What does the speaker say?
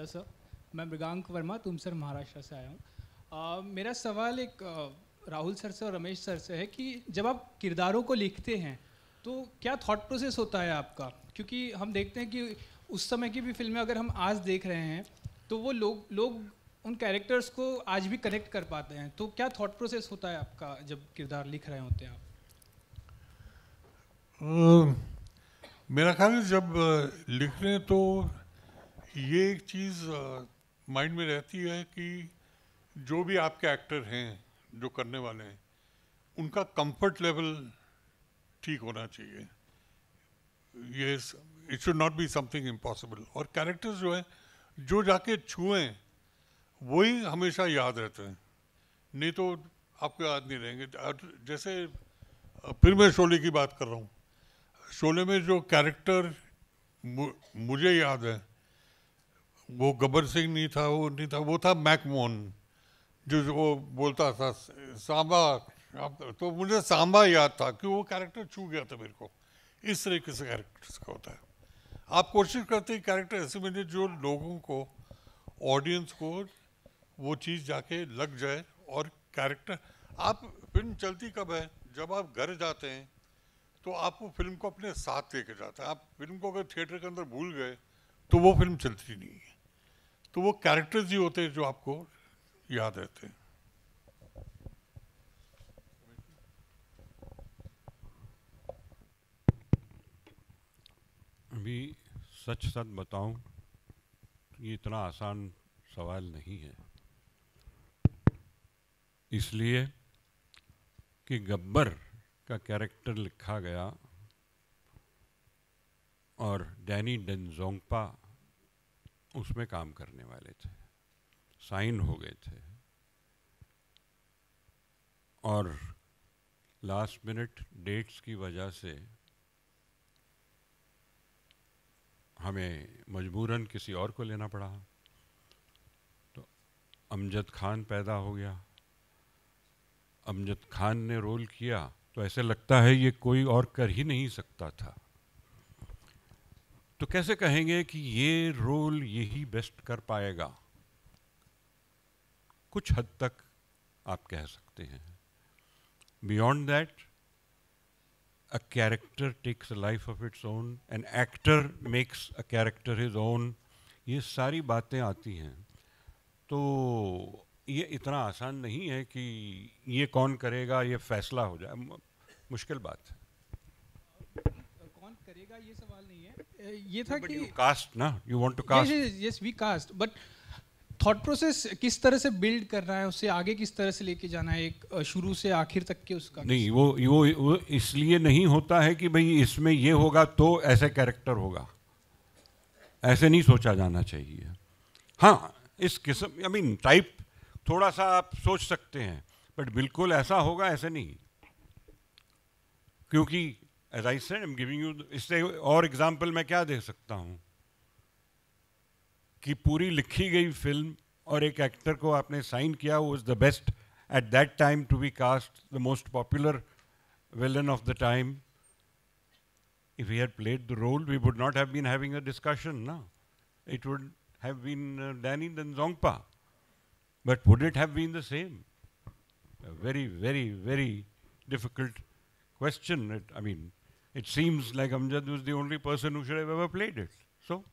Hello sir मैं मृगांक वर्मा तुम sir Maharashtra से आया हूँ मेरा सवाल एक राहुल सर से और रमेश सर से है कि जब आप किरदारों को लिखते हैं तो क्या थॉट प्रोसेस होता है आपका क्योंकि हम देखते हैं कि उस समय की भी फिल्में अगर हम आज देख रहे हैं तो वो लोग लोग उन कैरेक्टर्स को आज भी कनेक्ट कर पाते हैं तो क्या थॉट प्रोसेस होता है आपका जब किरदार लिख रहे होते हैं आप मेरा ख्याल जब लिख रहे तो ये एक चीज़ माइंड में रहती है कि जो भी आपके एक्टर हैं जो करने वाले हैं उनका कंफर्ट लेवल ठीक होना चाहिए ये it should not be something impossible और कैरेक्टर्स जो है जो जाके छुएं वही हमेशा याद रहते हैं नहीं तो आपको याद नहीं रहेंगे जैसे फिर मैं शोले की बात कर रहा हूँ शोले में जो कैरेक्टर मुझे याद है वो गबर सिंह नहीं था वो नहीं था वो था मैकमोन जो वो बोलता था सांबा तो मुझे सांबा याद था कि वो कैरेक्टर छू गया था मेरे को इस तरीके से कैरेक्टर्स का होता है आप कोशिश करते हैं कैरेक्टर ऐसे मिले जो लोगों को ऑडियंस को वो चीज़ जाके लग जाए और कैरेक्टर आप फिल्म चलती कब है जब आप घर जाते हैं तो आप वो फिल्म को अपने साथ लेके जाते हैं आप फिल्म को अगर थिएटर के अंदर भूल गए तो वो फिल्म चलती नहीं है तो वो कैरेक्टर्स ही होते हैं जो आपको याद रहते हैं अभी सच सच बताऊं ये इतना आसान सवाल नहीं है इसलिए कि गब्बर का कैरेक्टर लिखा गया और डैनी डेंजोंगपा उसमें काम करने वाले थे साइन हो गए थे और लास्ट मिनट डेट्स की वजह से हमें मजबूरन किसी और को लेना पड़ा तो अमजद खान पैदा हो गया अमजद खान ने रोल किया तो ऐसे लगता है ये कोई और कर ही नहीं सकता था तो कैसे कहेंगे कि ये रोल यही बेस्ट कर पाएगा कुछ हद तक आप कह सकते हैं beyond that a character takes a life of its own an actor makes a character is own ये सारी बातें आती हैं तो ये इतना आसान नहीं है कि ये कौन करेगा ये फैसला हो जाए मुश्किल बात है करेगा नहीं है uh, किस तरह से बिल्ड करना है आगे किस तरह से लेके जाना है एक uh, शुरू से आखिर तक के उसका नहीं वो, वो इसलिए नहीं होता है कि भाई इसमें ये होगा तो ऐसे कैरेक्टर होगा ऐसे नहीं सोचा जाना चाहिए हाँ इस किस्म आई मीन टाइप थोड़ा सा आप सोच सकते हैं बट बिल्कुल ऐसा होगा ऐसे नहीं क्योंकि as I said am giving you इससे और एग्जाम्पल मैं क्या दे सकता हूँ कि पूरी लिखी गई फिल्म और एक एक्टर को आपने साइन किया वो is the best at that time to be cast the most popular villain of the time if you had played the role we would not have been having a discussion ना it would have been Danny Denzongpa but would it have been the same very very very difficult question it I mean It seems like Amjad was the only person who should have ever played it. So